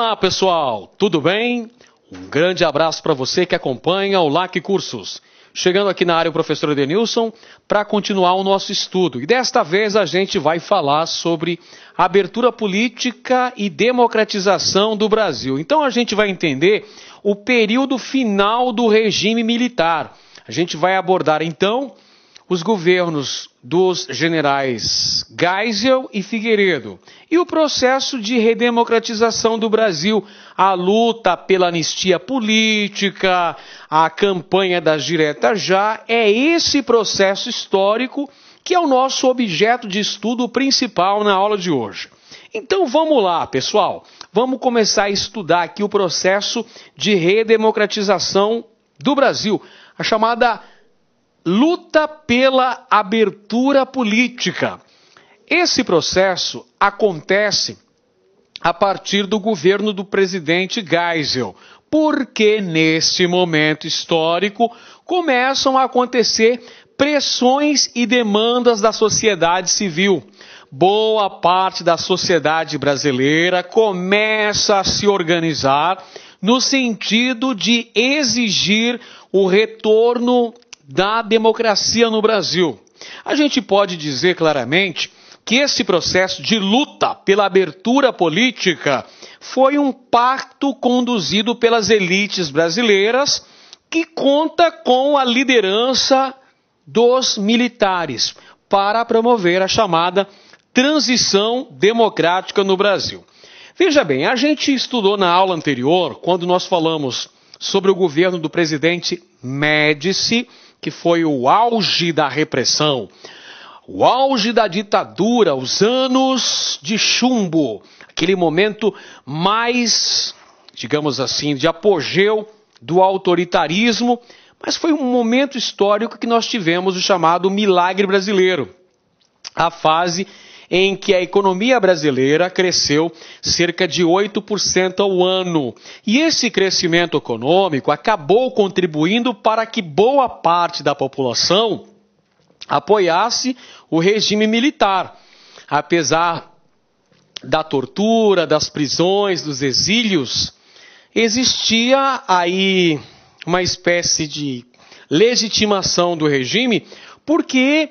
Olá pessoal, tudo bem? Um grande abraço para você que acompanha o LAC Cursos. Chegando aqui na área o professor Edenilson para continuar o nosso estudo. E desta vez a gente vai falar sobre abertura política e democratização do Brasil. Então a gente vai entender o período final do regime militar. A gente vai abordar então os governos dos generais Geisel e Figueiredo e o processo de redemocratização do Brasil, a luta pela anistia política, a campanha das diretas já, é esse processo histórico que é o nosso objeto de estudo principal na aula de hoje. Então vamos lá, pessoal. Vamos começar a estudar aqui o processo de redemocratização do Brasil, a chamada luta pela abertura política. Esse processo acontece a partir do governo do presidente Geisel, porque neste momento histórico começam a acontecer pressões e demandas da sociedade civil. Boa parte da sociedade brasileira começa a se organizar no sentido de exigir o retorno da democracia no Brasil. A gente pode dizer claramente que esse processo de luta pela abertura política foi um pacto conduzido pelas elites brasileiras que conta com a liderança dos militares para promover a chamada transição democrática no Brasil. Veja bem, a gente estudou na aula anterior, quando nós falamos sobre o governo do presidente Médici, que foi o auge da repressão, o auge da ditadura, os anos de chumbo, aquele momento mais, digamos assim, de apogeu do autoritarismo, mas foi um momento histórico que nós tivemos o chamado milagre brasileiro, a fase em que a economia brasileira cresceu cerca de 8% ao ano. E esse crescimento econômico acabou contribuindo para que boa parte da população apoiasse o regime militar. Apesar da tortura, das prisões, dos exílios, existia aí uma espécie de legitimação do regime, porque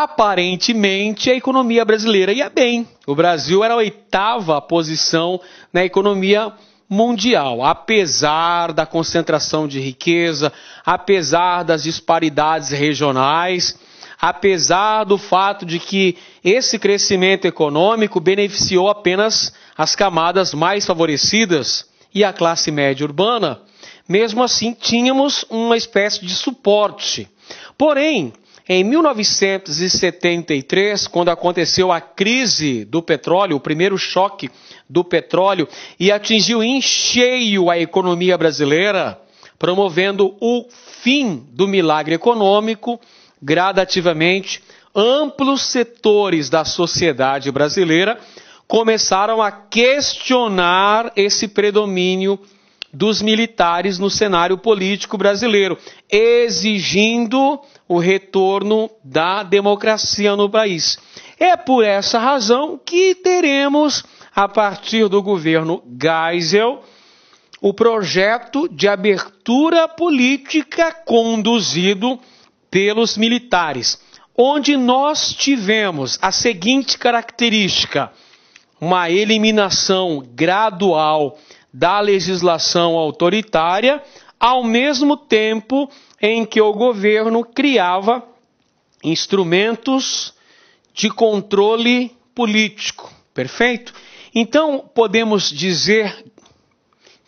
aparentemente a economia brasileira ia bem. O Brasil era a oitava posição na economia mundial, apesar da concentração de riqueza, apesar das disparidades regionais, apesar do fato de que esse crescimento econômico beneficiou apenas as camadas mais favorecidas e a classe média urbana. Mesmo assim, tínhamos uma espécie de suporte. Porém, em 1973, quando aconteceu a crise do petróleo, o primeiro choque do petróleo, e atingiu em cheio a economia brasileira, promovendo o fim do milagre econômico, gradativamente, amplos setores da sociedade brasileira começaram a questionar esse predomínio dos militares no cenário político brasileiro, exigindo o retorno da democracia no país. É por essa razão que teremos, a partir do governo Geisel, o projeto de abertura política conduzido pelos militares, onde nós tivemos a seguinte característica: uma eliminação gradual da legislação autoritária, ao mesmo tempo em que o governo criava instrumentos de controle político. Perfeito? Então, podemos dizer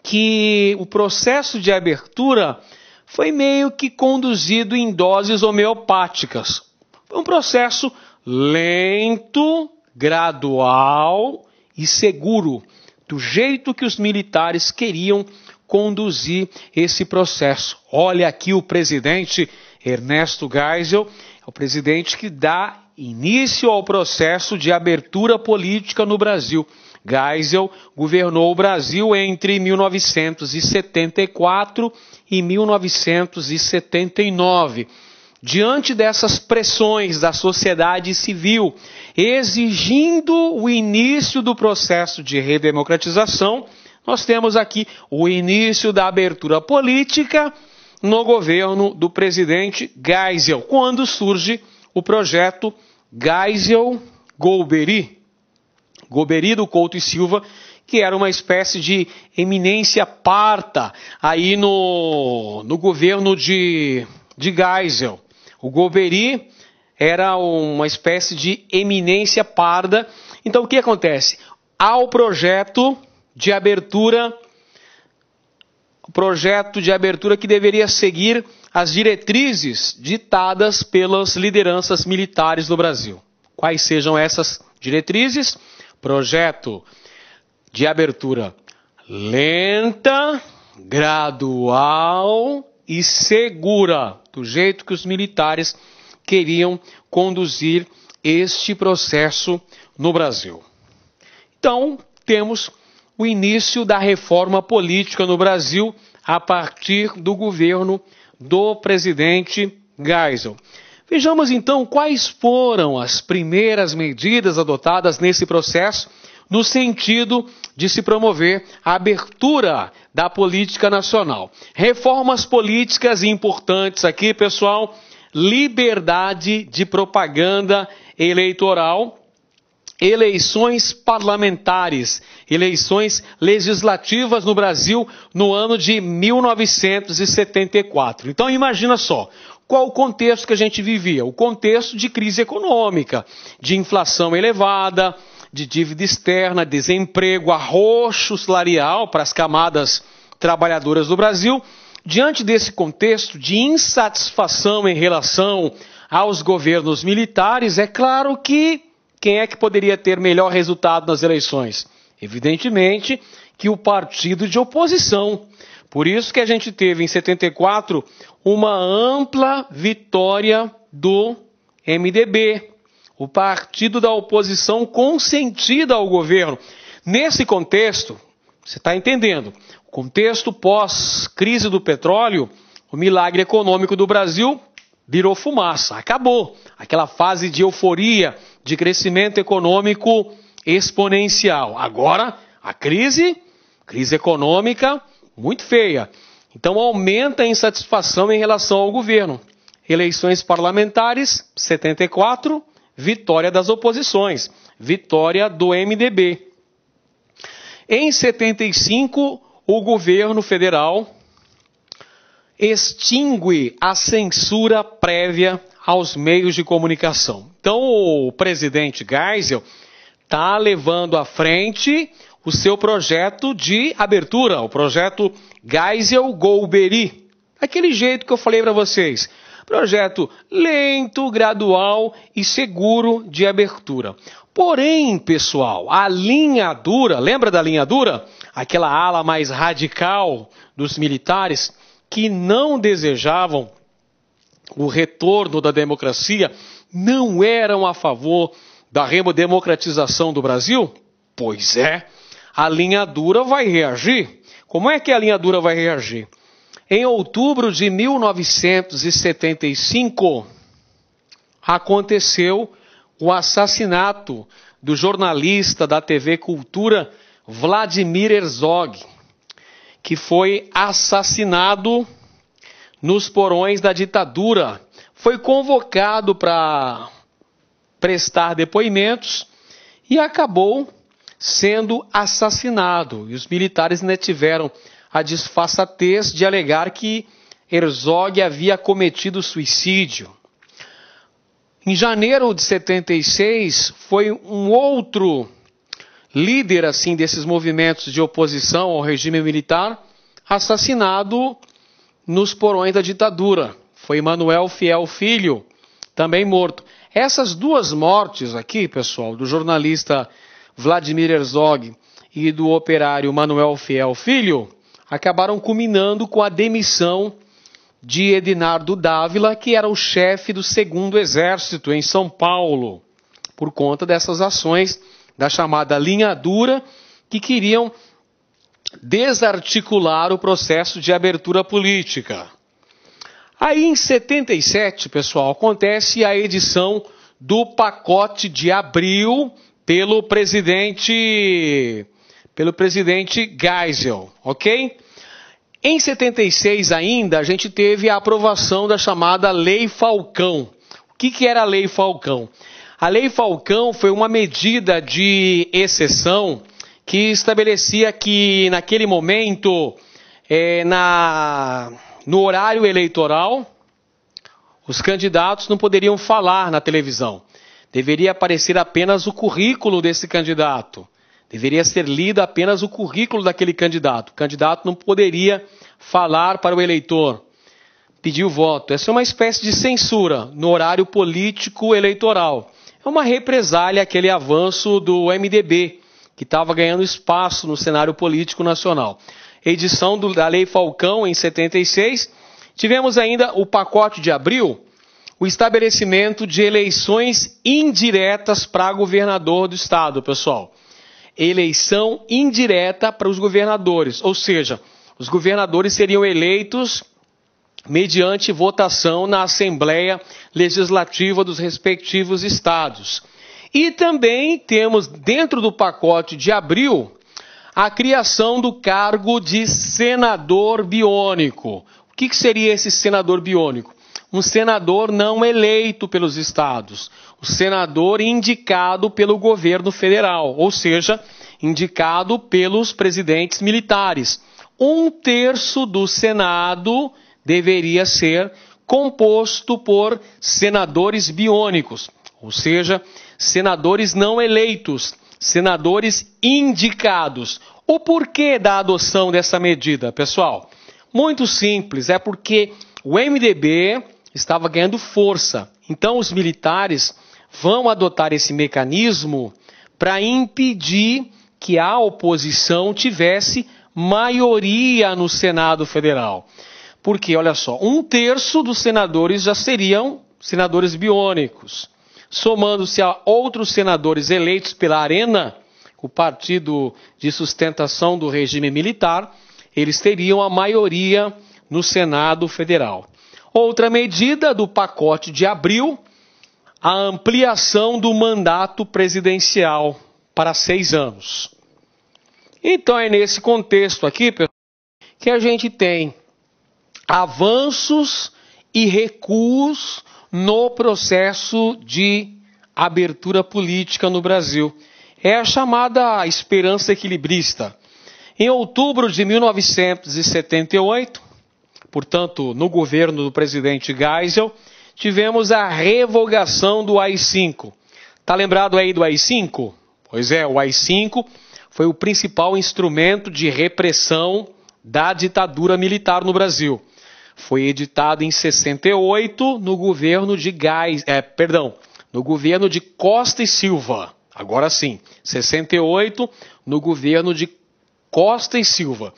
que o processo de abertura foi meio que conduzido em doses homeopáticas. Foi um processo lento, gradual e seguro do jeito que os militares queriam conduzir esse processo. Olha aqui o presidente Ernesto Geisel, é o presidente que dá início ao processo de abertura política no Brasil. Geisel governou o Brasil entre 1974 e 1979 diante dessas pressões da sociedade civil, exigindo o início do processo de redemocratização, nós temos aqui o início da abertura política no governo do presidente Geisel, quando surge o projeto Geisel-Golbery, Golbery do Couto e Silva, que era uma espécie de eminência parta aí no, no governo de, de Geisel. O Goveri era uma espécie de eminência parda. Então o que acontece? Há o projeto de abertura, projeto de abertura que deveria seguir as diretrizes ditadas pelas lideranças militares do Brasil. Quais sejam essas diretrizes? Projeto de abertura lenta, gradual e segura, do jeito que os militares queriam conduzir este processo no Brasil. Então, temos o início da reforma política no Brasil a partir do governo do presidente Geisel. Vejamos então quais foram as primeiras medidas adotadas nesse processo no sentido de se promover a abertura da política nacional. Reformas políticas importantes aqui, pessoal. Liberdade de propaganda eleitoral eleições parlamentares, eleições legislativas no Brasil no ano de 1974. Então imagina só, qual o contexto que a gente vivia? O contexto de crise econômica, de inflação elevada, de dívida externa, desemprego, arroxo salarial para as camadas trabalhadoras do Brasil. Diante desse contexto de insatisfação em relação aos governos militares, é claro que quem é que poderia ter melhor resultado nas eleições? Evidentemente que o partido de oposição. Por isso que a gente teve em 74 uma ampla vitória do MDB, o partido da oposição consentida ao governo. Nesse contexto, você está entendendo, o contexto pós-crise do petróleo, o milagre econômico do Brasil virou fumaça, acabou. Aquela fase de euforia, de crescimento econômico exponencial. Agora, a crise, crise econômica muito feia. Então aumenta a insatisfação em relação ao governo. Eleições parlamentares, 74, vitória das oposições, vitória do MDB. Em 75, o governo federal extingue a censura prévia aos meios de comunicação. Então, o presidente Geisel está levando à frente o seu projeto de abertura, o projeto Geisel Golbery. Aquele jeito que eu falei para vocês. Projeto lento, gradual e seguro de abertura. Porém, pessoal, a linha dura, lembra da linha dura? Aquela ala mais radical dos militares que não desejavam o retorno da democracia, não eram a favor da democratização do Brasil? Pois é, a linha dura vai reagir. Como é que a linha dura vai reagir? Em outubro de 1975, aconteceu o assassinato do jornalista da TV Cultura Vladimir Herzog, que foi assassinado nos porões da ditadura. Foi convocado para prestar depoimentos e acabou sendo assassinado. E os militares ainda tiveram a disfarçatez de alegar que Herzog havia cometido suicídio. Em janeiro de 76, foi um outro líder assim desses movimentos de oposição ao regime militar assassinado nos porões da ditadura. Foi Manuel Fiel Filho, também morto. Essas duas mortes aqui, pessoal, do jornalista Vladimir Herzog e do operário Manuel Fiel Filho, acabaram culminando com a demissão de Edinardo Dávila, que era o chefe do segundo exército em São Paulo, por conta dessas ações da chamada linha dura, que queriam desarticular o processo de abertura política. Aí em 77, pessoal, acontece a edição do pacote de abril pelo presidente pelo presidente Geisel, ok? Em 76 ainda, a gente teve a aprovação da chamada Lei Falcão. O que, que era a Lei Falcão? A Lei Falcão foi uma medida de exceção que estabelecia que, naquele momento, é, na, no horário eleitoral, os candidatos não poderiam falar na televisão. Deveria aparecer apenas o currículo desse candidato. Deveria ser lido apenas o currículo daquele candidato. O candidato não poderia falar para o eleitor, pedir o voto. Essa é uma espécie de censura no horário político eleitoral. É uma represália aquele avanço do MDB, que estava ganhando espaço no cenário político nacional. Edição do, da Lei Falcão em 76. Tivemos ainda o pacote de abril, o estabelecimento de eleições indiretas para governador do estado, pessoal eleição indireta para os governadores, ou seja, os governadores seriam eleitos mediante votação na Assembleia Legislativa dos respectivos estados. E também temos dentro do pacote de abril a criação do cargo de senador biônico. O que, seria esse senador biônico? Um senador não eleito pelos estados, senador indicado pelo governo federal, ou seja, indicado pelos presidentes militares. Um terço do Senado deveria ser composto por senadores biônicos, ou seja, senadores não eleitos, senadores indicados. O porquê da adoção dessa medida, pessoal? Muito simples, é porque o MDB estava ganhando força. Então os militares vão adotar esse mecanismo para impedir que a oposição tivesse maioria no Senado Federal. Porque, olha só, um terço dos senadores já seriam senadores biônicos. Somando-se a outros senadores eleitos pela Arena, o partido de sustentação do regime militar, eles teriam a maioria no Senado Federal. Outra medida do pacote de abril a ampliação do mandato presidencial para seis anos. Então é nesse contexto aqui pessoal, que a gente tem avanços e recuos no processo de abertura política no Brasil. É a chamada esperança equilibrista. Em outubro de 1978, portanto, no governo do presidente Geisel, tivemos a revogação do AI-5. Tá lembrado aí do AI-5? Pois é, o AI-5 foi o principal instrumento de repressão da ditadura militar no Brasil. Foi editado em 68 no governo de Gás, é, perdão, no governo de Costa e Silva. Agora sim, 68 no governo de Costa e Silva.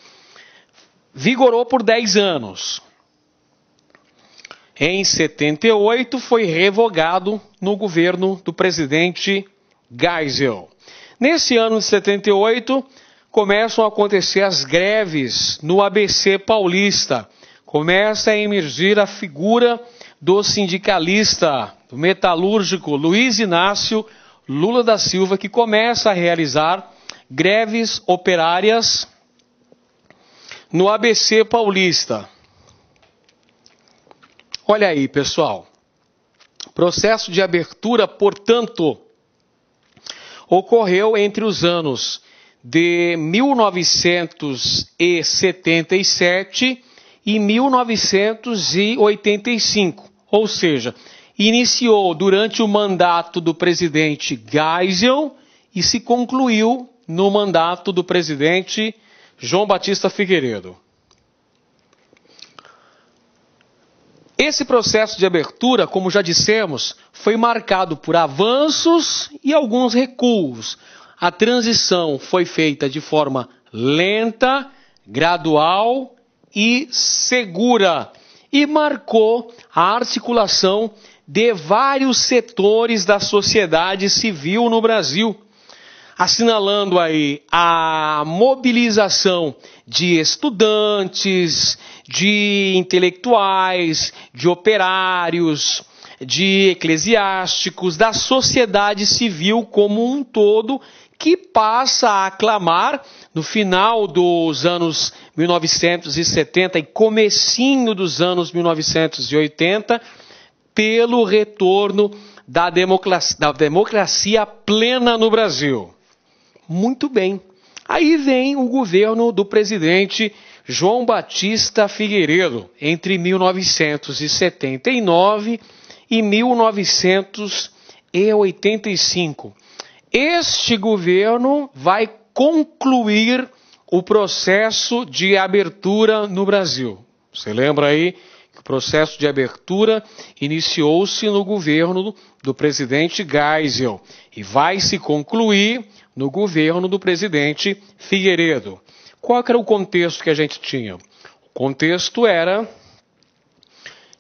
Vigorou por 10 anos. Em 78 foi revogado no governo do presidente Geisel. Nesse ano de 78 começam a acontecer as greves no ABC paulista. Começa a emergir a figura do sindicalista, do metalúrgico Luiz Inácio Lula da Silva, que começa a realizar greves operárias no ABC paulista. Olha aí, pessoal. Processo de abertura, portanto, ocorreu entre os anos de 1977 e 1985, ou seja, iniciou durante o mandato do presidente Geisel e se concluiu no mandato do presidente João Batista Figueiredo. Esse processo de abertura, como já dissemos, foi marcado por avanços e alguns recuos. A transição foi feita de forma lenta, gradual e segura e marcou a articulação de vários setores da sociedade civil no Brasil assinalando aí a mobilização de estudantes, de intelectuais, de operários, de eclesiásticos, da sociedade civil como um todo, que passa a aclamar no final dos anos 1970 e comecinho dos anos 1980 pelo retorno da democracia, da democracia plena no Brasil muito bem. Aí vem o governo do presidente João Batista Figueiredo, entre 1979 e 1985. Este governo vai concluir o processo de abertura no Brasil. Você lembra aí que o processo de abertura iniciou-se no governo do presidente Geisel e vai se concluir no governo do presidente Figueiredo. Qual era o contexto que a gente tinha? O contexto era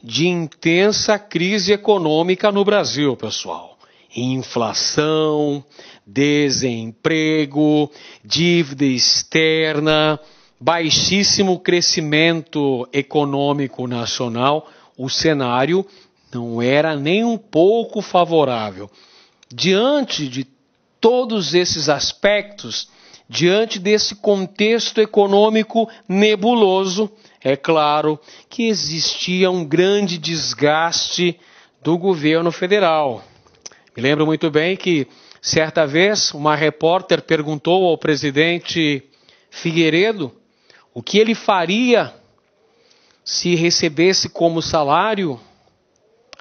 de intensa crise econômica no Brasil, pessoal. Inflação, desemprego, dívida externa, baixíssimo crescimento econômico nacional. O cenário não era nem um pouco favorável. Diante de todos esses aspectos, diante desse contexto econômico nebuloso, é claro que existia um grande desgaste do governo federal. Me lembro muito bem que, certa vez, uma repórter perguntou ao presidente Figueiredo o que ele faria se recebesse como salário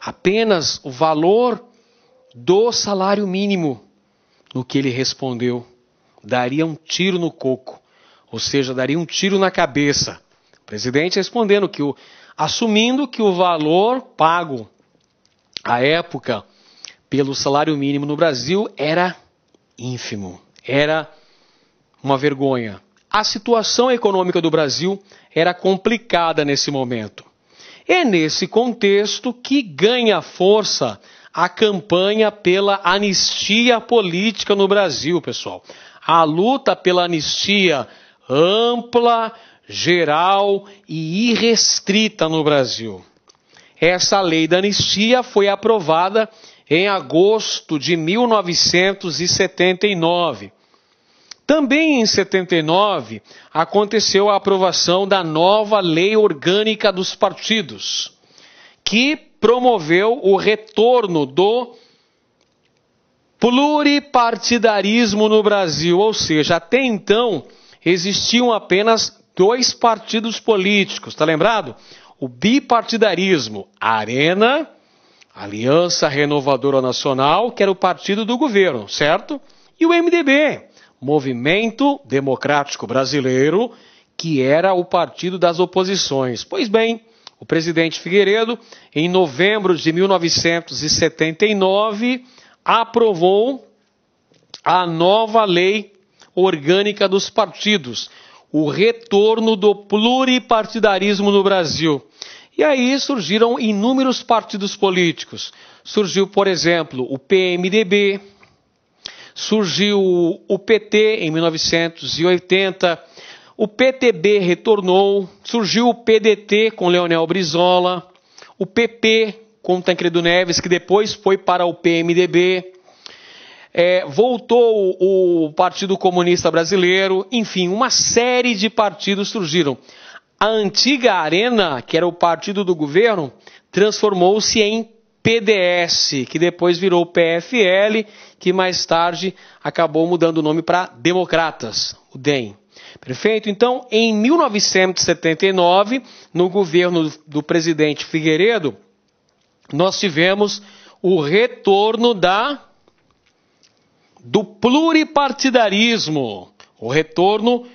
apenas o valor do salário mínimo. No que ele respondeu: daria um tiro no coco, ou seja, daria um tiro na cabeça. O presidente respondendo que o, assumindo que o valor pago à época pelo salário mínimo no Brasil era ínfimo, era uma vergonha. A situação econômica do Brasil era complicada nesse momento. É nesse contexto que ganha força a campanha pela anistia política no Brasil, pessoal. A luta pela anistia ampla, geral e irrestrita no Brasil. Essa lei da anistia foi aprovada em agosto de 1979. Também em 79 aconteceu a aprovação da nova lei orgânica dos partidos que promoveu o retorno do pluripartidarismo no Brasil, ou seja, até então existiam apenas dois partidos políticos, está lembrado? O bipartidarismo, Arena, Aliança Renovadora Nacional, que era o partido do governo, certo? E o MDB, Movimento Democrático Brasileiro, que era o partido das oposições. Pois bem, o presidente Figueiredo, em novembro de 1979, aprovou a nova lei orgânica dos partidos, o retorno do pluripartidarismo no Brasil. E aí surgiram inúmeros partidos políticos. Surgiu, por exemplo, o PMDB, surgiu o PT em 1980 o PTB retornou, surgiu o PDT com Leonel Brizola, o PP com Tancredo tá Neves, que depois foi para o PMDB, é, voltou o Partido Comunista Brasileiro, enfim, uma série de partidos surgiram. A antiga Arena, que era o partido do governo, transformou-se em PDS, que depois virou PFL, que mais tarde acabou mudando o nome para Democratas, o DEM. Perfeito? Então, em 1979, no governo do presidente Figueiredo, nós tivemos o retorno da do pluripartidarismo, o retorno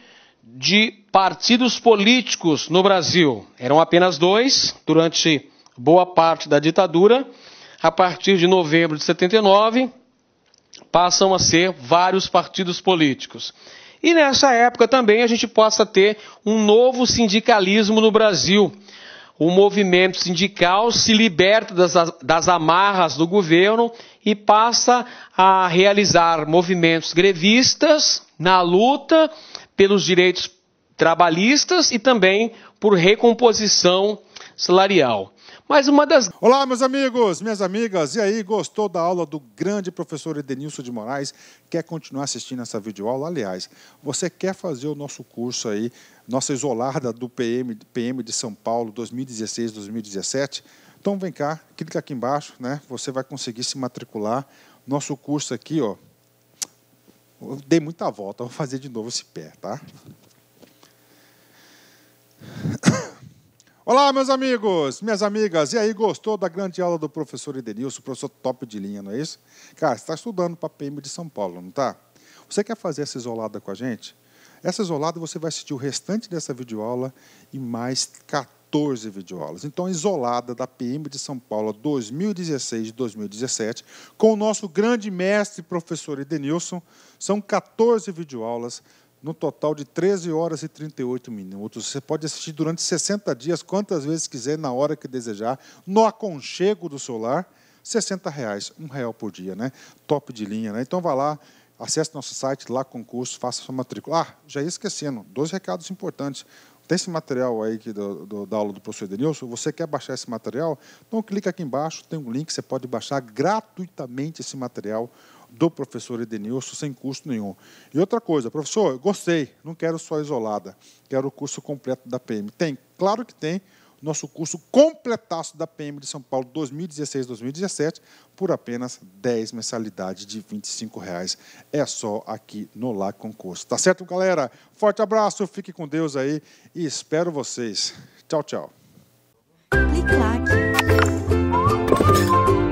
de partidos políticos no Brasil. Eram apenas dois durante boa parte da ditadura. A partir de novembro de 79, passam a ser vários partidos políticos e nessa época também a gente possa ter um novo sindicalismo no Brasil. O movimento sindical se liberta das, das amarras do governo e passa a realizar movimentos grevistas na luta pelos direitos trabalhistas e também por recomposição salarial. Mas uma das. Olá, meus amigos, minhas amigas. E aí, gostou da aula do grande professor Edenilson de Moraes? Quer continuar assistindo essa videoaula? Aliás, você quer fazer o nosso curso aí, nossa isolada do PM, PM de São Paulo 2016-2017? Então vem cá, clica aqui embaixo, né? Você vai conseguir se matricular. Nosso curso aqui, ó. Eu dei muita volta, vou fazer de novo esse pé, tá? Olá, meus amigos, minhas amigas. E aí, gostou da grande aula do professor Edenilson, professor top de linha, não é isso? Cara, você está estudando para a PM de São Paulo, não está? Você quer fazer essa isolada com a gente? Essa isolada você vai assistir o restante dessa videoaula e mais 14 videoaulas. Então, isolada da PM de São Paulo 2016 2017, com o nosso grande mestre, professor Edenilson, são 14 videoaulas no total de 13 horas e 38 minutos. Você pode assistir durante 60 dias, quantas vezes quiser, na hora que desejar, no aconchego do celular, 60 reais, um real por dia, né? Top de linha, né? Então vá lá, acesse nosso site, lá concurso, faça sua matrícula. Ah, já ia esquecendo, dois recados importantes. Tem esse material aí que do, do, da aula do professor Edenilson. Você quer baixar esse material? Então clica aqui embaixo, tem um link, você pode baixar gratuitamente esse material do professor Edenilson sem custo nenhum. E outra coisa, professor, gostei, não quero só isolada, quero o curso completo da PM. Tem, claro que tem, nosso curso completaço da PM de São Paulo 2016-2017 por apenas 10 mensalidades de R$ reais. É só aqui no Lá Concurso. Tá certo, galera? Forte abraço, fique com Deus aí e espero vocês. Tchau, tchau. Clique,